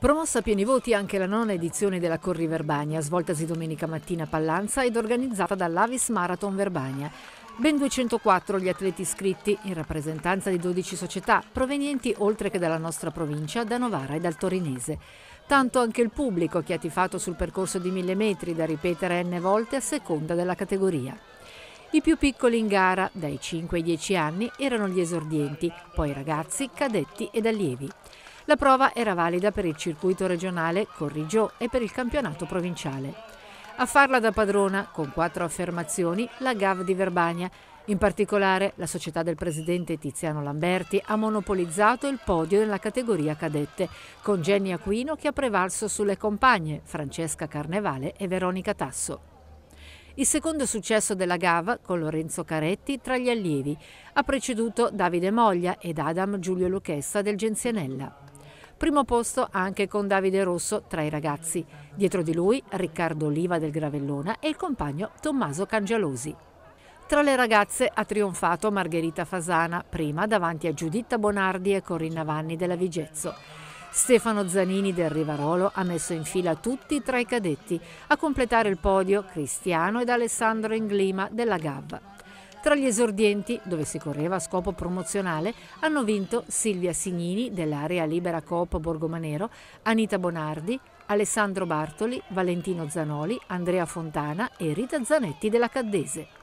Promossa a pieni voti anche la nona edizione della Corri Verbania, svoltasi domenica mattina a Pallanza ed organizzata dall'Avis Marathon Verbania. Ben 204 gli atleti iscritti, in rappresentanza di 12 società, provenienti oltre che dalla nostra provincia, da Novara e dal Torinese. Tanto anche il pubblico che ha tifato sul percorso di mille metri, da ripetere n volte a seconda della categoria. I più piccoli in gara, dai 5 ai 10 anni, erano gli esordienti, poi ragazzi, cadetti ed allievi. La prova era valida per il circuito regionale Corrigio e per il campionato provinciale. A farla da padrona, con quattro affermazioni, la GAV di Verbania. In particolare, la società del presidente Tiziano Lamberti ha monopolizzato il podio nella categoria cadette, con Jenny Aquino che ha prevalso sulle compagne Francesca Carnevale e Veronica Tasso. Il secondo successo della GAV con Lorenzo Caretti tra gli allievi ha preceduto Davide Moglia ed Adam Giulio Lucchessa del Genzianella primo posto anche con Davide Rosso tra i ragazzi. Dietro di lui Riccardo Oliva del Gravellona e il compagno Tommaso Cangialosi. Tra le ragazze ha trionfato Margherita Fasana, prima davanti a Giuditta Bonardi e Corinna Vanni della Vigezzo. Stefano Zanini del Rivarolo ha messo in fila tutti tra i cadetti, a completare il podio Cristiano ed Alessandro Inglima della Gav. Tra gli esordienti, dove si correva a scopo promozionale, hanno vinto Silvia Signini dell'area Libera Coop Borgomanero, Anita Bonardi, Alessandro Bartoli, Valentino Zanoli, Andrea Fontana e Rita Zanetti della Caddese.